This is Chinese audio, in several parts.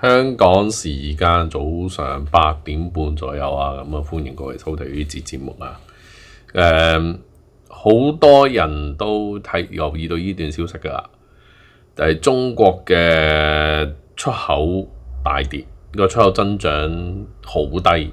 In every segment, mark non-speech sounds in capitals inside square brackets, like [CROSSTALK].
香港时间早上八点半左右啊，咁啊欢迎各位收睇呢节节目啊。诶，好多人都睇留意到呢段消息噶啦，就系中国嘅出口大跌，个出口增长好低。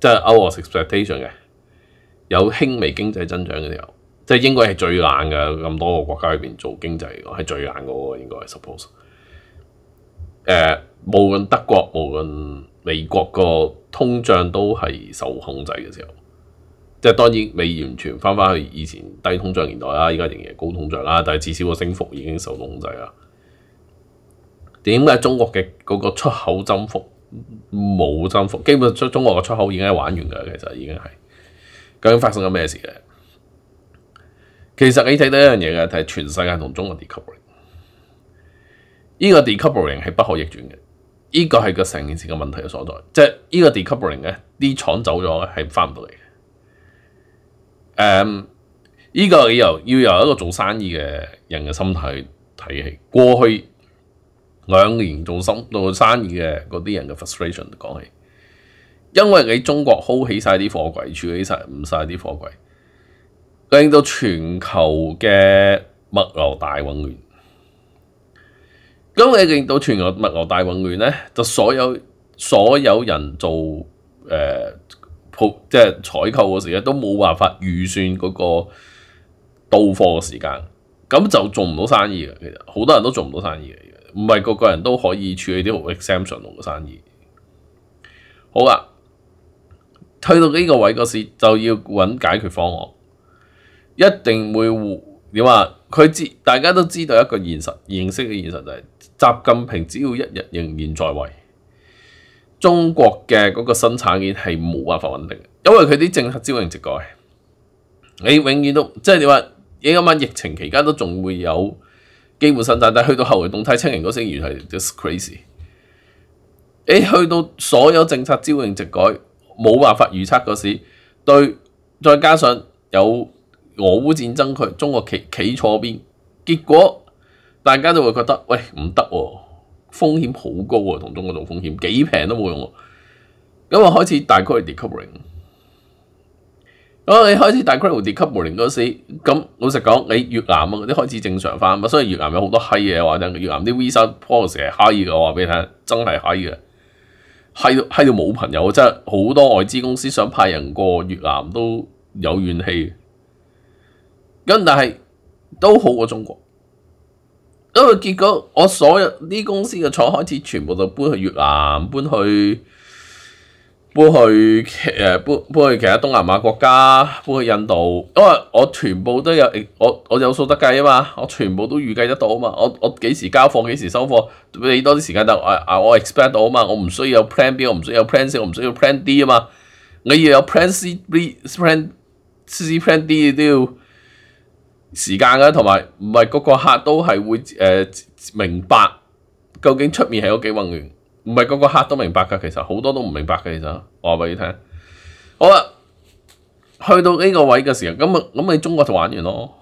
即係 o v expectation 嘅，有輕微經濟增長嘅時候，即係應該係最硬嘅咁多個國家裏邊做經濟嘅，係最嗰個應該係 suppose。誒，無論德國、無論美國個通脹都係受控制嘅時候，即係當然未完全翻翻去以前低通脹年代啦，依家仍然高通脹啦，但係至少個升幅已經受到控制啦。點解中國嘅嗰個出口增幅？冇增幅，基本中中国嘅出口已经玩完噶啦，其实已经系究竟发生咗咩事嘅？其实你睇到一样嘢嘅，就系全世界同中国 decoupling，呢个 decoupling 系不可逆转嘅，呢个系个成件事嘅问题嘅所在。即系呢个 decoupling 咧，啲厂走咗咧系翻唔到嚟嘅。诶，呢个由要由一个做生意嘅人嘅心态睇起过去。兩年做心做生意嘅嗰啲人嘅 frustration 講起，因為你中國 hold 起晒啲貨櫃，處理晒唔晒啲貨櫃，令到全球嘅物流大混亂。咁你令到全球物流大混亂咧，就所有所有人做誒普即係採購嘅時候都冇辦法預算嗰個到貨嘅時間，咁就做唔到生意嘅。其實好多人都做唔到生意嘅。唔系个个人都可以处理啲好 exceptional 嘅生意。好啦，去到呢个位个市就要揾解决方案，一定会你啊？佢知，大家都知道一个现实、认识嘅现实就系，习近平只要一日仍然在位，中国嘅嗰个生产鏈系冇办法稳定嘅，因为佢啲政策朝令夕改，你永远都即系你啊？你今晚疫情期间都仲会有。基本剩但，但去到後期動態清零嗰陣時，原係 just crazy。你去到所有政策招令直改，冇辦法預測個時，對，再加上有俄烏戰爭，佢中國企企坐邊，結果大家就會覺得喂唔得喎，風險好高喎，同中國做風險幾平都冇用。咁啊開始大概係 d e c o v e r i n g 哦，你開始大規模跌級模零嗰時，咁老實講，你越南啊啲開始正常翻嘛，所以越南有好多閪嘢話，越南啲 visa policy 係閪嘅，我話俾你聽，真係閪嘅，閪到閪到冇朋友，真係好多外資公司想派人過越南都有怨氣，咁但係都好過中國，因為結果我所有啲公司嘅廠開始全部就搬去越南，搬去。搬去誒，搬搬去其他東南亞國家，搬去印度，因為我全部都有，我我有數得計啊嘛，我全部都預計得到啊嘛，我我幾時交貨幾時收貨，俾多啲時間，但係啊我 expect 到啊嘛，我唔需要有 plan B，我唔需要有 plan C，我唔需要 plan D 啊嘛，你要有 plan C、plan C、plan D 都要時間噶，同埋唔係個個客都係會誒明白究竟出面係有幾混亂。唔係個個客都明白噶，其實好多都唔明白嘅。其實，我話俾你聽，好啦，去到呢個位嘅時候，咁啊，咁你中國就玩完咯。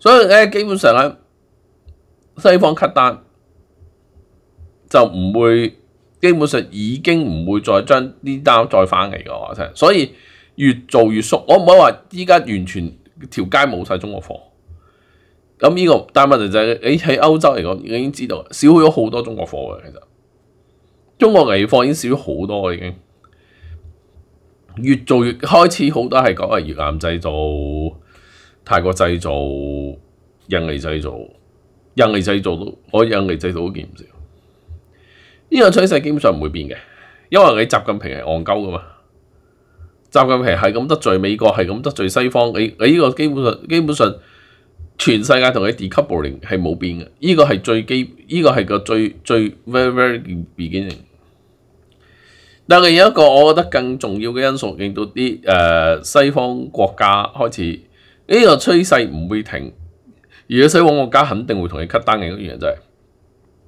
所以咧，基本上咧，西方 cut 單就唔會，基本上已經唔會再將呢單再翻嚟嘅話所以越做越縮，我唔可以話依家完全條街冇曬中國貨。咁呢個但係問題就係，你喺歐洲嚟講，已經知道少咗好多中國貨嘅。其實中國危貨已經少咗好多，已經越做越開始好多係講係越南製造、泰國製造、印尼製造、印尼製造都，我印尼製造都見唔少。呢個趨勢基本上唔會變嘅，因為你習近平係戇鳩噶嘛，習近平係咁得罪美國，係咁得罪西方，你你呢個基本上基本上。全世界同佢 decoupling 係冇變嘅，依個係最基，依個係個最最 very very b e g i n n i n g 但係有一個，我覺得更重要嘅因素，令到啲誒西方國家開始呢個趨勢唔會停。而且西方國家肯定會同佢 cut 單嘅一樣，就係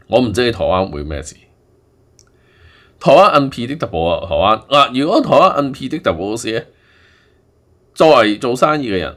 我唔知你台灣會咩事。台灣 NP d b l e 啊，台灣嗱，如果台灣 NP d b l e 好事咧，作為做生意嘅人。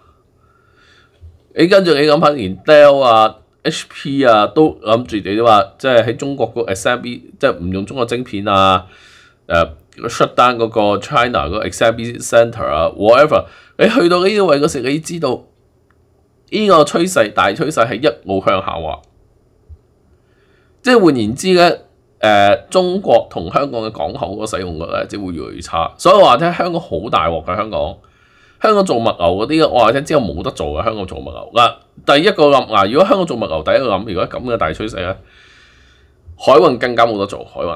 你跟住你諗翻，連 Dell 啊、HP 啊，都諗住你都話，即係喺中國個 XMB，即係唔用中國晶片啊，誒，甩單嗰個 China 嗰個 XMB centre 啊，whatever，你去到呢一位嗰時，你知道呢個趨勢，大趨勢係一路向下喎。即係換言之咧，誒，中國同香港嘅港口個使用率咧，即會越嚟越差，所以話咧，香港好大鑊嘅香港。香港做物流嗰啲，我话听之后冇得做嘅。香港做物流嗱，第一个谂，嗱，如果香港做物流，第一个谂，如果咁嘅大趋势咧，海运更加冇得做。海运，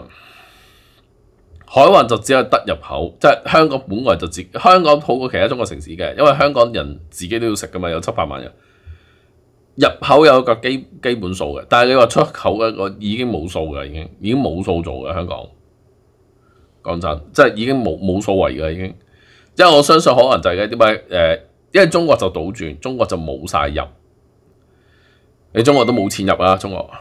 海运就只系得入口，即系香港本来就自香港好过其他中国城市嘅，因为香港人自己都要食噶嘛，有七百万人，入口有個个基基本数嘅，但系你话出口嘅个已经冇数嘅，已经已经冇数做嘅香港。讲真，即系已经冇冇所謂嘅，已经。即為我相信可能就係點解？誒，因為中國就倒轉，中國就冇晒入，你中國都冇錢入啊！中國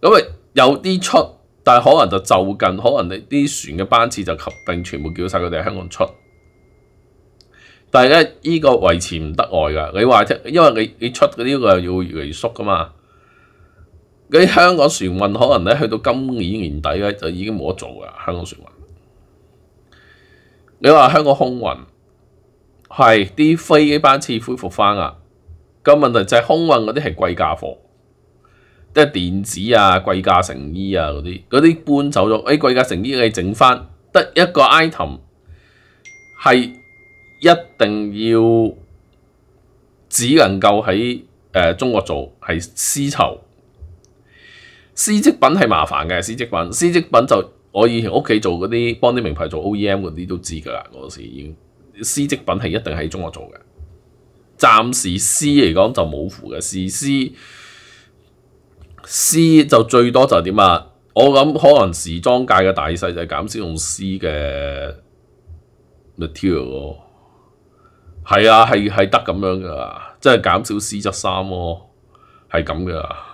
咁啊有啲出，但係可能就就近，可能你啲船嘅班次就合並，全部叫晒佢哋喺香港出。但係咧，依個維持唔得外噶。你話即因為你你出嗰啲個要越嚟越縮噶嘛？啲香港船運可能咧去到今年年底咧就已經冇得做噶，香港船運。你话香港空运系啲飞机班次恢复翻啊，咁问题就系空运嗰啲系贵价货，即系电子啊、贵价成衣啊嗰啲，嗰啲搬走咗，诶，贵价成衣你整翻得一个 item 系一定要只能够喺诶中国做，系丝绸、丝织品系麻烦嘅，丝织品、丝织品就。我以前屋企做嗰啲，幫啲名牌做 OEM 嗰啲都知噶啦，嗰時絲織品係一定喺中國做嘅。暫時絲嚟講就冇符嘅，絲絲就最多就點啊？我諗可能時裝界嘅大細就係減少用絲嘅 material，咯。係啊，係係得咁樣噶，即係減少絲質衫咯，係咁噶。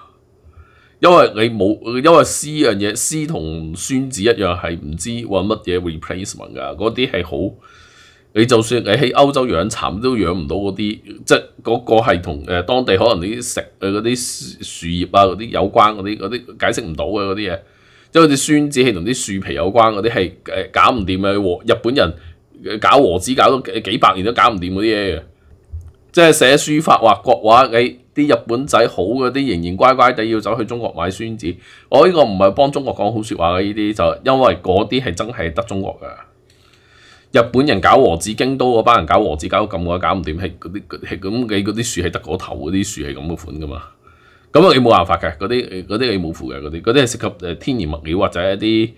因為你冇，因為獅依樣嘢，獅同孫子一樣係唔知話乜嘢 replacement 㗎，嗰啲係好，你就算你喺歐洲養蠶都養唔到嗰啲，即係嗰個係同誒當地可能你啲食誒嗰啲樹葉啊嗰啲有關嗰啲嗰啲解釋唔到嘅嗰啲嘢，即為好似子係同啲樹皮有關嗰啲係誒搞唔掂嘅和日本人搞和紙搞到幾百年都搞唔掂嗰啲嘢。即係寫書法、畫國畫，你啲日本仔好嗰啲，仍然乖乖地要走去中國買孫子。我呢個唔係幫中國講好説話嘅，呢啲就因為嗰啲係真係得中國嘅。日本人搞和子京都嗰班人搞和子搞咁耐，搞唔掂，係嗰啲係咁，你嗰啲樹係得嗰頭嗰啲樹係咁嘅款噶嘛。咁啊，你冇辦法嘅，嗰啲嗰啲你冇符嘅嗰啲，嗰啲係涉及誒天然物料或者一啲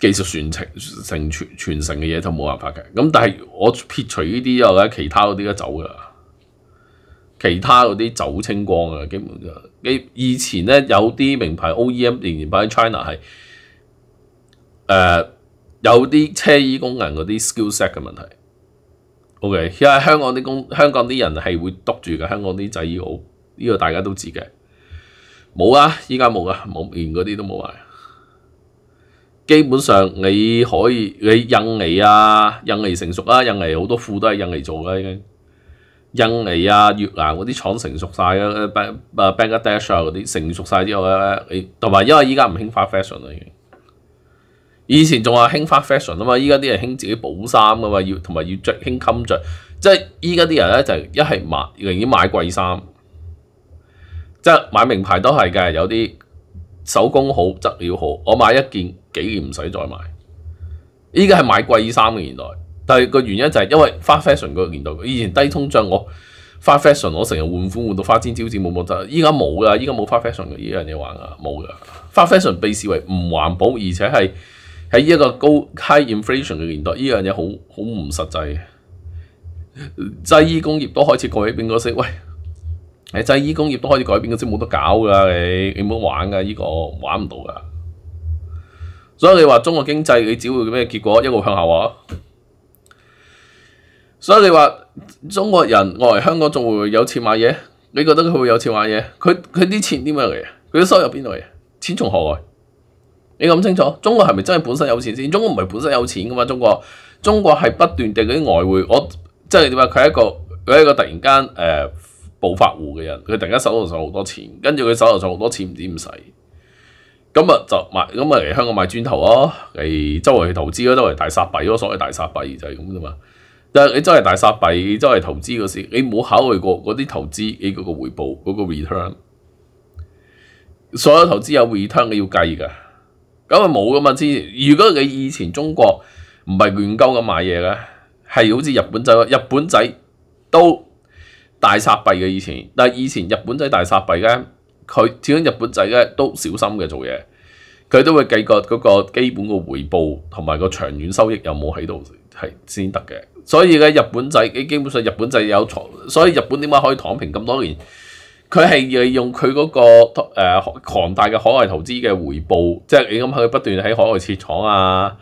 技術傳承傳傳承嘅嘢，就冇辦法嘅。咁但係我撇除呢啲之後咧，其他嗰啲都走噶。其他嗰啲走清光啊，基本啊，以前咧有啲名牌 OEM 仍然擺喺 China 係，誒有啲車衣工人嗰啲 skillset 嘅問題。OK，而家香港啲工香港啲人係會督住嘅，香港啲製衣好，呢個大家都知嘅。冇啊，依家冇啊，冇連嗰啲都冇啊。基本上你可以你印尼啊，印尼成熟啊，印尼好多褲都係印尼做嘅已經。印尼啊、越南嗰啲廠成熟曬啊，bang 啊 Bangladesh 啊嗰啲成熟曬之後咧，同埋因為依家唔興花 fashion 啦，已經以前仲話興花 fashion 啊嘛，依家啲人興自己補衫噶嘛，要同埋要著興襟著，即系依家啲人咧就一係買，寧願買貴衫，即係買名牌都係嘅，有啲手工好、質料好，我買一件幾年唔使再買，依家係買貴衫嘅年代。但係個原因就係因為花 fashion 個年代，以前低通脹，我花 fashion 我成日換款換到花千招紙冇冇得。依家冇噶，依家冇花 fashion 嘅依樣嘢玩啊，冇噶。花 fashion 被視為唔環保，而且係喺依一個高 high inflation 嘅年代，依樣嘢好好唔實際製衣工業都開始改變個色喂，係製衣工業都開始改變個色冇得搞㗎，你你冇玩㗎依個玩唔到㗎。所以你話中國經濟你只會咩結果一路向下喎？所以你话中国人外香港仲会有钱买嘢？你觉得佢会有钱买嘢？佢佢啲钱点样嚟？佢啲收入边度嚟？钱从何来？你谂清楚，中国系咪真系本身有钱先？中国唔系本身有钱噶嘛？中国中国系不断地嗰啲外汇，我即系点话？佢系一个佢系一个突然间诶暴发户嘅人，佢突然间手头上好多钱，跟住佢手头上好多钱唔知点使，咁啊就买咁啊嚟香港买砖头咯，嚟周围去投资咯，周围大杀币咯，所谓大杀币就系咁啫嘛。但係你真係大殺幣，真係投資嗰時，你冇考慮過嗰啲投資你嗰個回報嗰個 return。所有投資有 return 你要計嘅，咁啊冇噶嘛。之前如果你以前中國唔係亂鳩咁買嘢咧，係好似日本仔日本仔都大殺幣嘅以前，但係以前日本仔大殺幣咧，佢始終日本仔咧都小心嘅做嘢，佢都會計個嗰個基本個回報同埋個長遠收益有冇喺度係先得嘅。所以咧日本仔，基本上日本仔有，所以日本點解可以躺平咁多年？佢係用佢嗰個誒龐大嘅海外投資嘅回報，即係你咁去不斷喺海外設廠啊，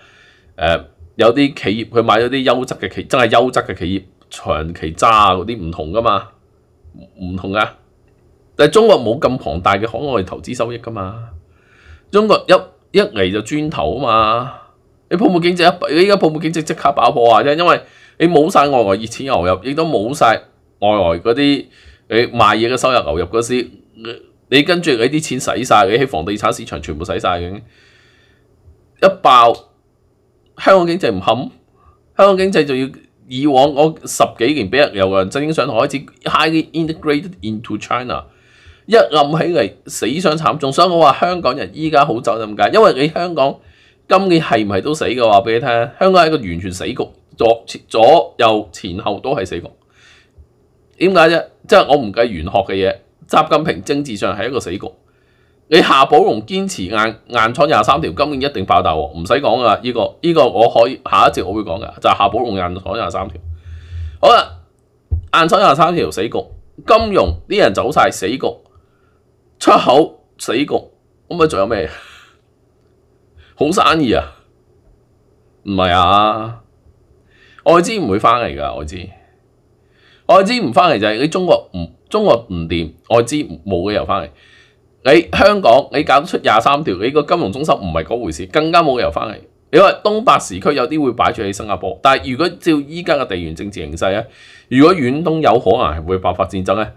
誒有啲企業佢買咗啲優質嘅企，真係優質嘅企業長期揸嗰啲唔同噶嘛，唔同啊！但係中國冇咁龐大嘅海外投資收益噶嘛，中國一一嚟就磚頭啊嘛～你泡沫經濟一，你依家泡沫經濟即刻爆破啊！啫，因為你冇曬外來熱錢流入，亦都冇曬外來嗰啲你賣嘢嘅收入流入嗰時，你跟住你啲錢使曬你喺房地產市場全部使曬嘅，一爆香港經濟唔堪，香港經濟就要以往我十幾年俾人由人正英上台開始 highly integrated into China，一暗起嚟死傷慘重，所以我話香港人依家好走咁解？因為你香港。今年係唔係都死嘅話俾你聽，香港係一個完全死局，左左右前後都係死局。點解啫？即係我唔計玄學嘅嘢，習近平政治上係一個死局。你夏寶龍堅持硬硬闖廿三條，今年一定爆鬥，唔使講啊！依個依個我可以下一節我會講嘅，就係夏寶龍硬闖廿三條。好啦，硬闖廿三條死局，金融啲人走曬死局，出口死局，咁咪仲有咩？好生意啊，唔系啊，外資唔會翻嚟噶，外資，外資唔翻嚟就係你中國唔中国唔掂，外資冇理由翻嚟。你香港你搞得出廿三條，你個金融中心唔係嗰回事，更加冇理由翻嚟。你話東北時區有啲會擺住喺新加坡，但係如果照依家嘅地緣政治形勢咧，如果遠東有可能系會爆發戰爭咧，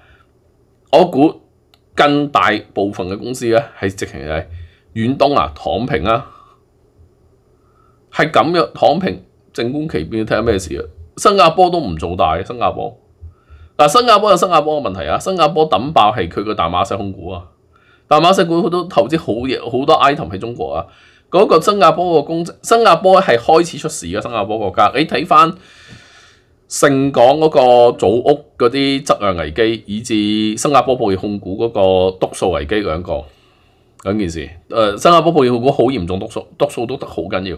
我估更大部分嘅公司咧係直情係遠東啊躺平啊！系咁樣躺平，靜觀其變，睇下咩事啊！新加坡都唔做大嘅，新加坡嗱，新加坡有新加坡嘅問題啊！新加坡抌爆係佢個大馬石控股啊，大馬石控股好多投資好嘢，好多 item 喺中國啊！嗰個新加坡個公，新加坡係開始出事嘅新加坡國家。你睇翻盛港嗰個祖屋嗰啲質量危機，以至新加坡保險控股嗰個篤數危機兩個緊件事。誒，新加坡保險控股好嚴重督數，督數都得好緊要。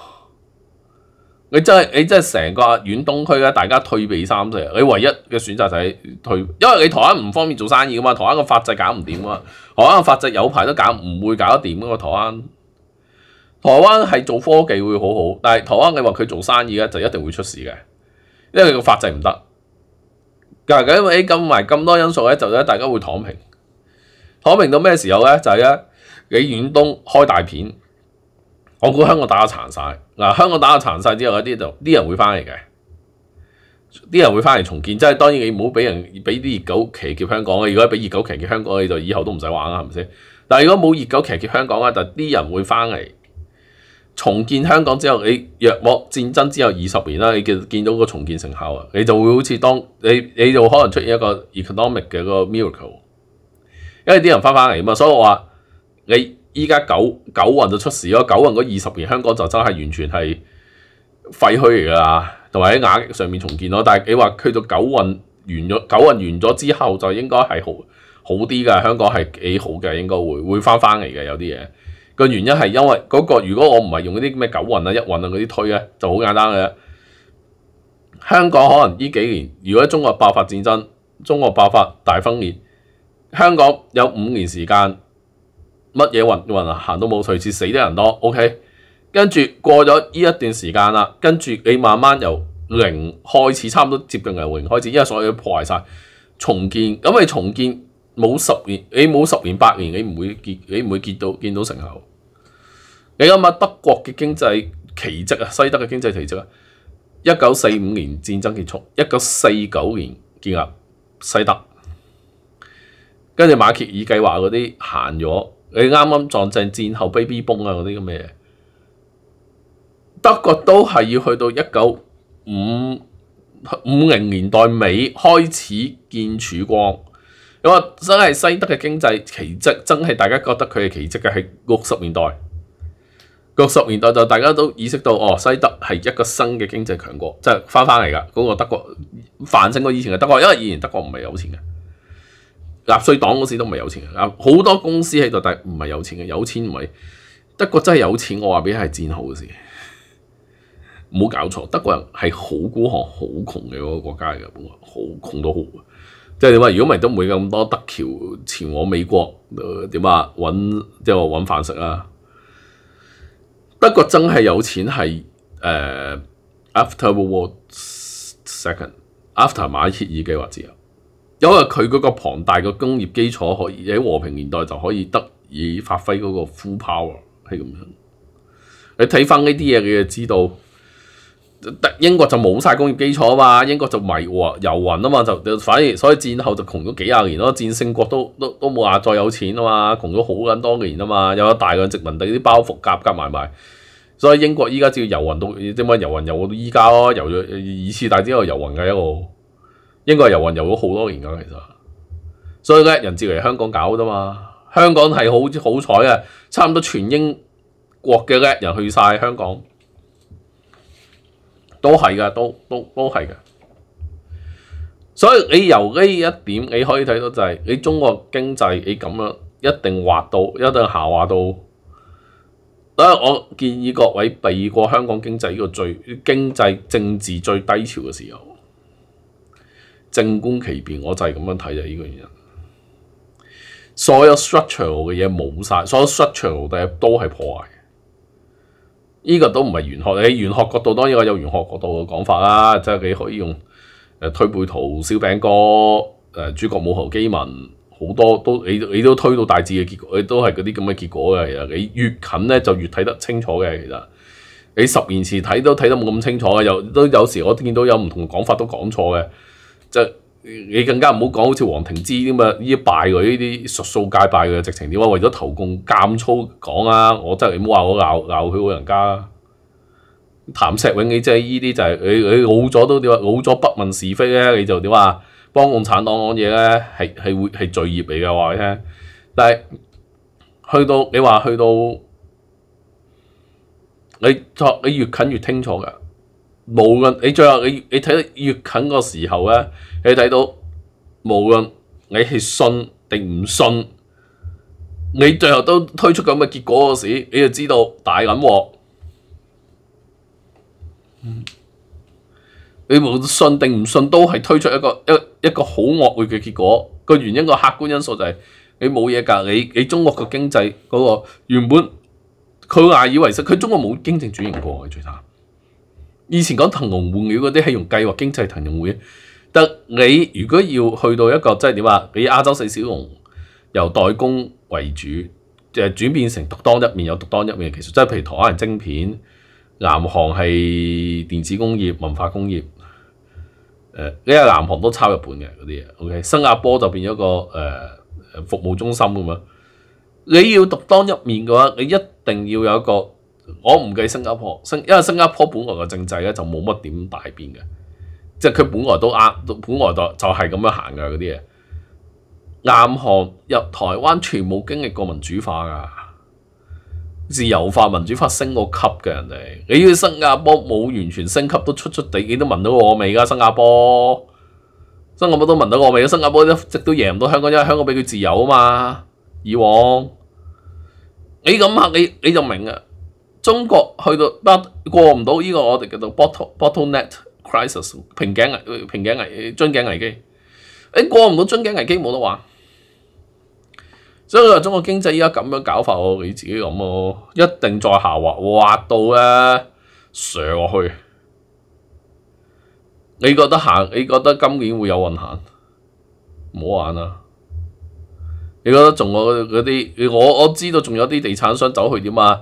你真係你真係成個遠東區咧，大家退避三舍。你唯一嘅選擇就係退，因為你台灣唔方便做生意噶嘛。台灣個法制搞唔掂啊！台灣個法制有排都搞唔會搞得掂嘛，台灣台灣係做科技會好好，但係台灣你話佢做生意咧就一定會出事嘅，因為個法制唔得。嗱咁因為咁埋咁多因素咧，就咧大家會躺平，躺平到咩時候咧就係咧你遠東開大片。我估香港打殘晒。嗱香港打殘晒之後，啲就啲人會翻嚟嘅，啲人會翻嚟重建。即係當然你唔好俾人俾啲熱狗騎劫香港啊！如果俾熱狗騎劫香港，你就以後都唔使玩啦，係咪先？但係如果冇熱狗騎劫香港啊，就啲人會翻嚟重建香港之後，你若莫戰爭之後二十年啦，你見見到個重建成效啊，你就會好似當你你就可能出現一個 economic 嘅個 miracle，因為啲人翻翻嚟啊嘛，所以我話你。依家九九運就出事咯，九運嗰二十年香港就真係完全係廢墟嚟㗎，同埋喺瓦上面重建咯。但係你話去到九運完咗，九運完咗之後就應該係好好啲㗎，香港係幾好嘅，應該會會翻翻嚟嘅有啲嘢。個原因係因為嗰個如果我唔係用嗰啲咩九運啊一運啊嗰啲推咧，就好簡單嘅。香港可能呢幾年，如果中國爆發戰爭，中國爆發大分裂，香港有五年時間。乜嘢運運啊行都冇隨時死得人多，OK？跟住過咗呢一段時間啦，跟住你慢慢由零開始，差唔多接近由零開始，因為所有嘢破壞曬重建，咁你重建冇十年，你冇十年八年，你唔會結你唔會見到見到成效。你諗下德國嘅經濟奇蹟啊，西德嘅經濟奇蹟啊，一九四五年戰爭結束，一九四九年建立西德，跟住馬歇爾計劃嗰啲行咗。你啱啱撞正戰後 baby boom 啊，嗰啲咁嘅嘢，德國都係要去到一九五五零年代尾開始見曙光。我真係西德嘅經濟奇蹟，真係大家覺得佢係奇蹟嘅，係六十年代。六十年代就大家都意識到，哦，西德係一個新嘅經濟強國，即係翻翻嚟噶嗰個德國，反省過以前嘅德國，因為以前德國唔係有錢嘅。納税黨嗰時都唔係有錢嘅，好多公司喺度，但唔係有錢嘅。有錢唔係德國真係有錢，我話俾你係戰後嘅事，冇搞錯。德國人係好孤寒、好窮嘅嗰個國家嚟嘅，好窮到好。即係你話如果唔係都唔會咁多德橋前往美國點啊？揾即係揾飯食啊！德國真係有錢係誒，after World Second，after 馬歇爾計劃之後。因為佢嗰個龐大嘅工業基礎，可以喺和平年代就可以得以發揮嗰個 full power 係咁樣。你睇翻呢啲嘢，你就知道。英國就冇曬 [LAUGHS] 工業基礎啊嘛，英國就迷遊雲啊嘛，就反而所以戰後就窮咗幾廿年咯。戰勝國都都都冇話再有錢啊嘛，窮咗好咁多年啊嘛，有大量殖民地啲包袱夾夾埋埋，所以英國依家只要遊雲都點解遊雲遊到依家咯，遊咗二次大戰都遊雲嘅一個。应该遊游运游咗好多年噶其实，所以咧人接嚟香港搞啫嘛，香港系好好彩啊，差唔多全英国嘅叻人去晒香港，都系噶，都都都系噶，所以你由呢一点你可以睇到就系你中国经济你咁样一定滑到一定下滑到，所以我建议各位避过香港经济呢个最经济政治最低潮嘅时候。正觀其變，我就係咁樣睇就呢個人。所有 structural 嘅嘢冇晒，所有 structural 嘅嘢都係破壞。呢個都唔係玄學，你玄學角度當然我有玄學角度嘅講法啦。即係你可以用推背圖、小餅哥、誒主角武侯基文，好多都你你都推到大致嘅結果，你都係嗰啲咁嘅結果嘅。其實你越近咧就越睇得清楚嘅。其實你十年前睇都睇得冇咁清楚嘅，有都有時我見到有唔同講法都講錯嘅。就你更加唔好講，好似黃庭之咁啊！依啲敗佢呢啲術數界敗佢，直情點啊？為咗投共，奸粗講啊！我真係唔好話我鬧鬧佢老人家。譚石永，你即係呢啲就係你你老咗都點啊？老咗不問是非咧，你就點啊？幫共產黨講嘢咧，係係會係罪孽嚟嘅話你聽。但係去到你話去到你你越近越清楚㗎。冇論你最後你你睇得越近個時候咧，你睇到无论你係信定唔信，你最後都推出咁嘅結果嗰時，你就知道大銀鑊。你无论信定唔信，都係推出一個一一个好惡劣嘅結果。個原因個客觀因素就係你冇嘢㗎，你你中國個經濟嗰個原本佢牙以為實，佢中國冇經濟轉型過嘅最惨。以前講騰龍換鳥嗰啲係用計劃經濟騰龍換但你如果要去到一個即係點話，你亞洲四小龍由代工為主，就轉變成獨當一面有獨當一面嘅技術，即係譬如台灣晶片，南航係電子工業、文化工業，誒，你係南航都抄日本嘅嗰啲嘢。O K，新加坡就變咗個誒誒服務中心咁樣。你要獨當一面嘅話，你一定要有一個。我唔計新加坡，新因為新加坡本來嘅政制咧就冇乜點大變嘅，即係佢本來都啱，本來就就係咁樣行嘅嗰啲嘢。南韓入台灣全部經歷過民主化噶，自由化、民主化升過級嘅人哋。你去新加坡冇完全升級都出出地，你都聞到我味噶新加坡，新加坡都聞到我味。新加坡一直都贏唔到香港，因為香港比佢自由啊嘛。以往你咁嚇你你就明啊。中国去到，过唔到呢个我哋叫做 bottle b o t t l e n e t crisis 瓶颈危瓶颈危樽颈危机，诶过唔到樽颈危机冇得玩，所以话中国经济依家咁样搞法，我自己谂哦，一定再下滑滑到咧上去。你觉得行？你觉得今年会有运行？唔好玩啦！你觉得仲我嗰啲？我我知道仲有啲地产商走去点啊？